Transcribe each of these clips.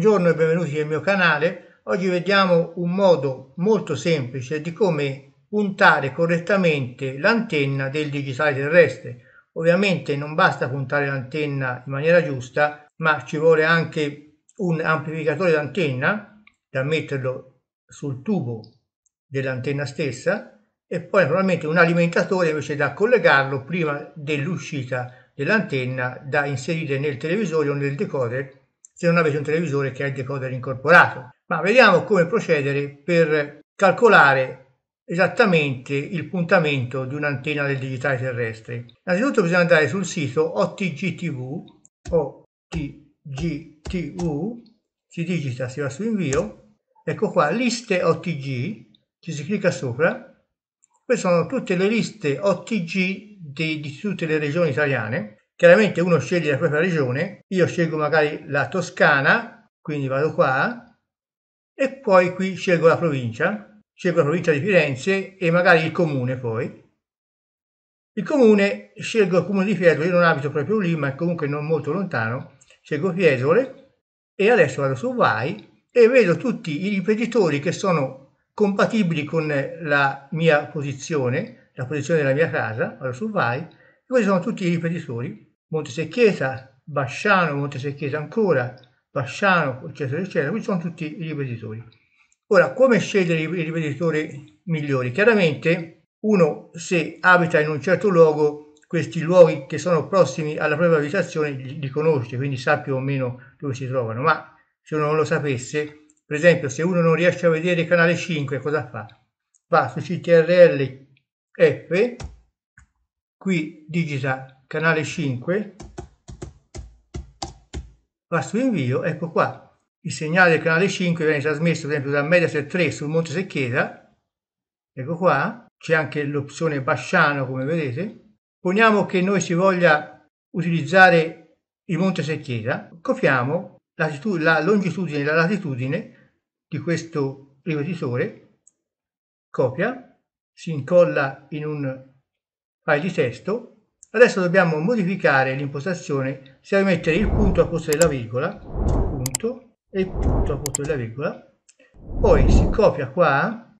Buongiorno e benvenuti nel mio canale. Oggi vediamo un modo molto semplice di come puntare correttamente l'antenna del digitale terrestre. Ovviamente non basta puntare l'antenna in maniera giusta, ma ci vuole anche un amplificatore d'antenna da metterlo sul tubo dell'antenna stessa e poi naturalmente un alimentatore invece da collegarlo prima dell'uscita dell'antenna da inserire nel televisore o nel decoder se non avete un televisore che ha il decoder incorporato. Ma vediamo come procedere per calcolare esattamente il puntamento di un'antenna del digitale terrestre. Innanzitutto bisogna andare sul sito OTGTV, OTGTV, si digita, si va su invio, ecco qua, liste OTG, ci si clicca sopra, queste sono tutte le liste OTG di, di tutte le regioni italiane, Chiaramente uno sceglie la propria regione, io scelgo magari la Toscana, quindi vado qua, e poi qui scelgo la provincia, scelgo la provincia di Firenze e magari il comune poi. Il comune, scelgo il comune di Fiesole, io non abito proprio lì, ma comunque non molto lontano, scelgo Fiesole e adesso vado su Vai e vedo tutti i ripetitori che sono compatibili con la mia posizione, la posizione della mia casa, vado su Vai, e questi sono tutti i ripetitori Montesecchesa, Basciano, Montesecchesa ancora, Basciano, eccetera, eccetera. Questi sono tutti i ripetitori. Ora, come scegliere i ripetitori migliori? Chiaramente, uno se abita in un certo luogo, questi luoghi che sono prossimi alla propria abitazione li conosce, quindi sa più o meno dove si trovano, ma se uno non lo sapesse, per esempio, se uno non riesce a vedere canale 5, cosa fa? Va su CTRL F, qui digita canale 5 passo su invio ecco qua il segnale del canale 5 viene trasmesso per esempio da Mediaset 3 sul Monte Seccheta ecco qua c'è anche l'opzione Basciano come vedete poniamo che noi si voglia utilizzare il Monte Seccheta copiamo la longitudine e la latitudine di questo ripetitore copia si incolla in un file di testo Adesso dobbiamo modificare l'impostazione sia mettere il punto al posto della virgola, punto, e il punto al posto della virgola. Poi si copia qua,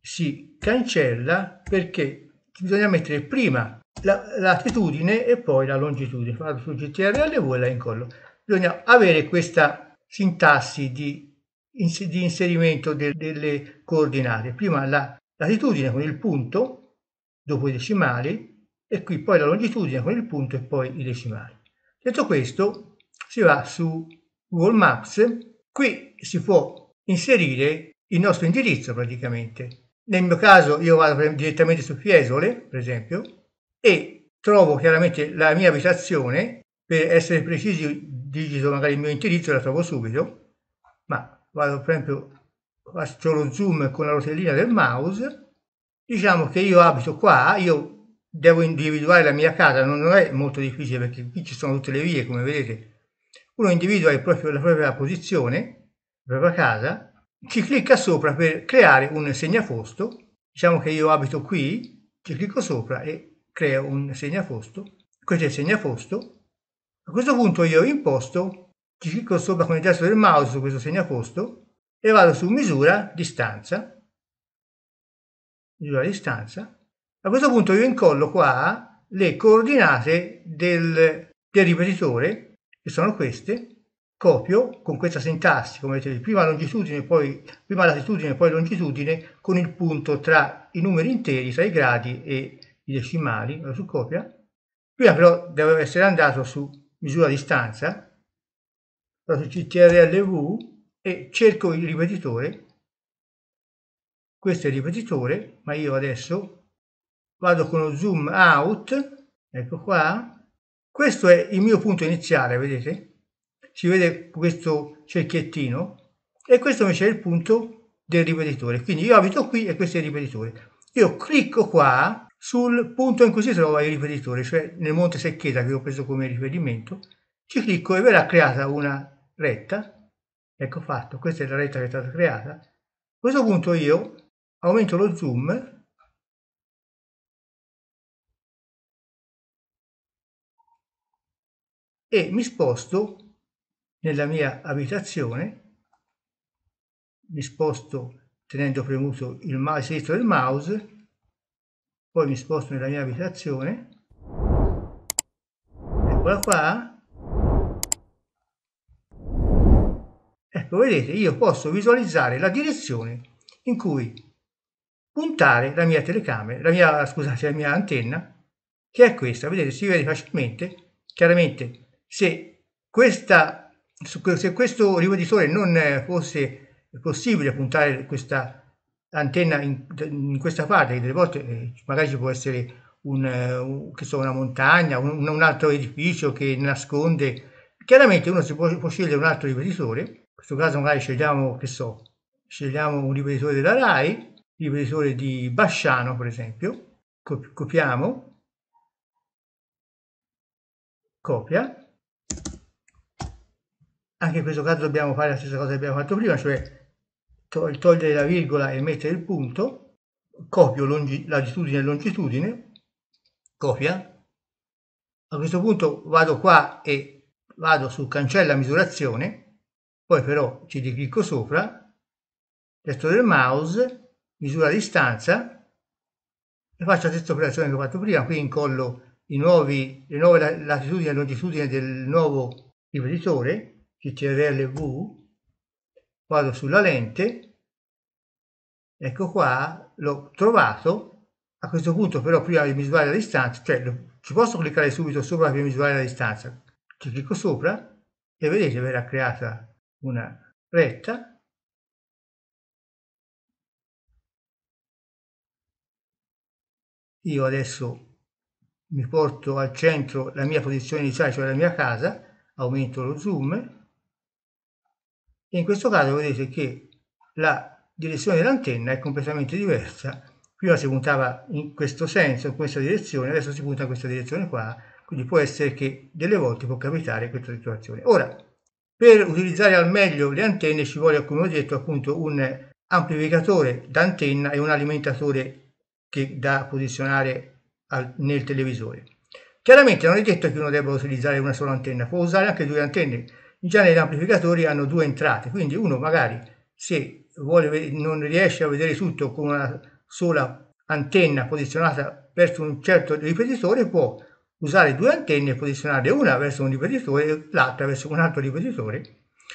si cancella perché bisogna mettere prima la latitudine e poi la longitudine. Vado su GTRLV e la incollo. Bisogna avere questa sintassi di di inserimento delle coordinate. Prima la latitudine con il punto, dopo i decimali, e qui poi la longitudine con il punto e poi i decimali. Detto questo, si va su Google Maps, qui si può inserire il nostro indirizzo praticamente. Nel mio caso io vado direttamente su Fiesole, per esempio, e trovo chiaramente la mia abitazione, per essere precisi digito magari il mio indirizzo e la trovo subito, ma vado per esempio, faccio lo zoom con la rotellina del mouse, diciamo che io abito qua, io devo individuare la mia casa, non è molto difficile perché qui ci sono tutte le vie, come vedete. Uno individua proprio, la propria posizione, la propria casa, ci clicca sopra per creare un segnaposto. Diciamo che io abito qui, ci clicco sopra e creo un segnaposto. Questo è il segnaposto. A questo punto io imposto, ci clicco sopra con il tasto del mouse su questo segnaposto e vado su misura, distanza, misura distanza, a questo punto io incollo qua le coordinate del, del ripetitore, che sono queste, copio con questa sintassi, come vedete, prima longitudine, poi prima latitudine, poi longitudine, con il punto tra i numeri interi, tra i gradi e i decimali, vado su copia. Prima però devo essere andato su misura distanza, vado su CTRLV e cerco il ripetitore, questo è il ripetitore, ma io adesso vado con lo zoom out ecco qua questo è il mio punto iniziale vedete si vede questo cerchiettino e questo invece è il punto del ripetitore quindi io abito qui e questo è il ripetitore io clicco qua sul punto in cui si trova il ripetitore cioè nel monte secchietta che ho preso come riferimento ci clicco e verrà creata una retta ecco fatto questa è la retta che è stata creata a questo punto io aumento lo zoom e mi sposto nella mia abitazione, mi sposto tenendo premuto il sinistro del mouse, poi mi sposto nella mia abitazione, eccola qua, ecco vedete io posso visualizzare la direzione in cui puntare la mia telecamera, la mia, scusate, la mia antenna, che è questa, vedete si vede facilmente, chiaramente se, questa, se questo rivo non eh, fosse possibile puntare questa antenna in, in questa parte, che delle volte eh, magari ci può essere un, eh, so, una montagna, un, un, altro edificio che nasconde. Chiaramente uno si può, può scegliere un altro ripetitore, in questo caso magari scegliamo, che so, scegliamo un ripetitore della RAI, ripetitore di Basciano per esempio, copiamo, copia, anche in questo caso dobbiamo fare la stessa cosa che abbiamo fatto prima, cioè togliere la virgola e mettere il punto, copio latitudine e longitudine, copia. A questo punto vado qua e vado su cancella misurazione, poi però ci riclicco sopra, testo del mouse, misura distanza, e faccio la stessa operazione che ho fatto prima, qui incollo i nuovi, le nuove latitudini e longitudine del nuovo ripetitore, CTRL-V, vado sulla lente, ecco qua, l'ho trovato, a questo punto però prima di misurare la distanza, cioè ci posso cliccare subito sopra per misurare la distanza, ci clicco sopra e vedete verrà creata una retta io adesso mi porto al centro la mia posizione iniziale, cioè la mia casa, aumento lo zoom, in questo caso vedete che la direzione dell'antenna è completamente diversa. Prima si puntava in questo senso, in questa direzione, adesso si punta in questa direzione qua, quindi può essere che delle volte può capitare questa situazione. Ora, per utilizzare al meglio le antenne ci vuole, come ho detto, appunto un amplificatore d'antenna e un alimentatore che da posizionare al, nel televisore. Chiaramente non è detto che uno debba utilizzare una sola antenna, può usare anche due antenne, Già negli amplificatori hanno due entrate, quindi uno magari se vuole, non riesce a vedere tutto con una sola antenna posizionata verso un certo ripetitore può usare due antenne e posizionarle una verso un ripetitore e l'altra verso un altro ripetitore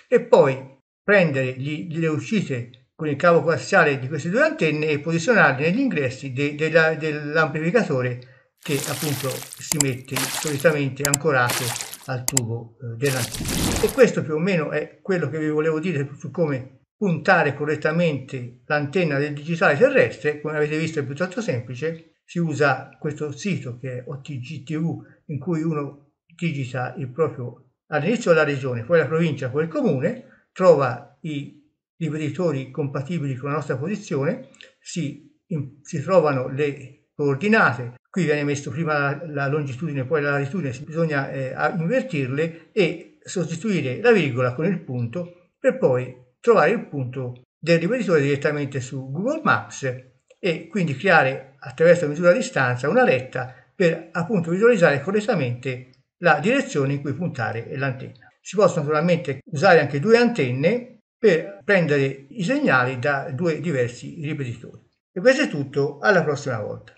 e poi prendere gli, le uscite con il cavo coassiale di queste due antenne e posizionarle negli ingressi de, de la, dell'amplificatore che appunto si mette solitamente ancorato al tubo eh, delantero. E questo più o meno è quello che vi volevo dire su come puntare correttamente l'antenna del digitale terrestre, come avete visto è piuttosto semplice, si usa questo sito che è OTGTV in cui uno digita il proprio all'inizio la regione, poi la provincia, poi il comune, trova i ripetitori compatibili con la nostra posizione, si, in, si trovano le coordinate, qui viene messo prima la longitudine e poi la latitudine, bisogna eh, invertirle e sostituire la virgola con il punto per poi trovare il punto del ripetitore direttamente su Google Maps e quindi creare attraverso la misura a distanza una retta per appunto visualizzare correttamente la direzione in cui puntare l'antenna. Si possono naturalmente usare anche due antenne per prendere i segnali da due diversi ripetitori. E questo è tutto, alla prossima volta.